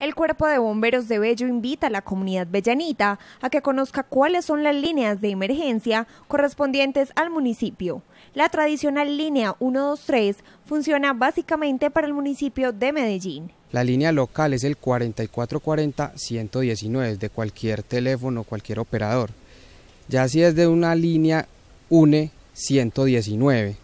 El Cuerpo de Bomberos de Bello invita a la comunidad bellanita a que conozca cuáles son las líneas de emergencia correspondientes al municipio. La tradicional línea 123 funciona básicamente para el municipio de Medellín. La línea local es el 4440-119 de cualquier teléfono, cualquier operador. Ya si es de una línea UNE 119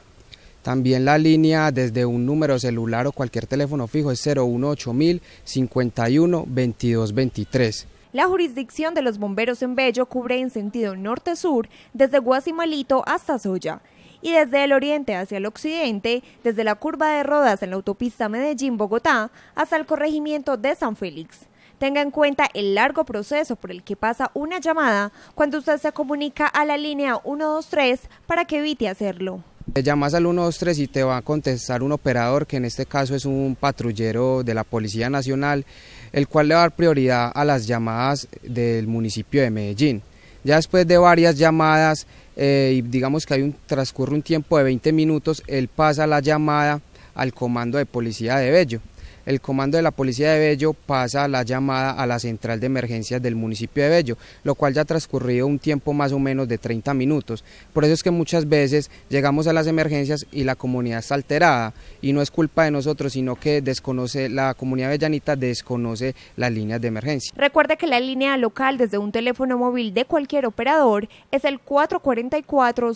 también la línea desde un número celular o cualquier teléfono fijo es 018000 51 2223. La jurisdicción de los bomberos en Bello cubre en sentido norte-sur desde Guasimalito hasta Soya y desde el oriente hacia el occidente, desde la curva de Rodas en la autopista Medellín-Bogotá hasta el corregimiento de San Félix. Tenga en cuenta el largo proceso por el que pasa una llamada cuando usted se comunica a la línea 123 para que evite hacerlo. Llamas al 123 y te va a contestar un operador que en este caso es un patrullero de la Policía Nacional, el cual le va a dar prioridad a las llamadas del municipio de Medellín. Ya después de varias llamadas, eh, digamos que hay un, transcurre un tiempo de 20 minutos, él pasa la llamada al comando de policía de Bello el comando de la policía de Bello pasa la llamada a la central de emergencias del municipio de Bello, lo cual ya ha transcurrido un tiempo más o menos de 30 minutos. Por eso es que muchas veces llegamos a las emergencias y la comunidad está alterada y no es culpa de nosotros, sino que desconoce la comunidad bellanita desconoce las líneas de emergencia. Recuerde que la línea local desde un teléfono móvil de cualquier operador es el 444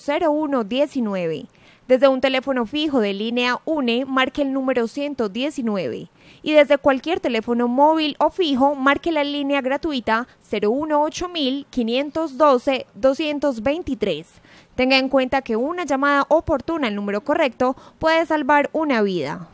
desde un teléfono fijo de línea UNE, marque el número 119 y desde cualquier teléfono móvil o fijo, marque la línea gratuita 018-512-223. Tenga en cuenta que una llamada oportuna al número correcto puede salvar una vida.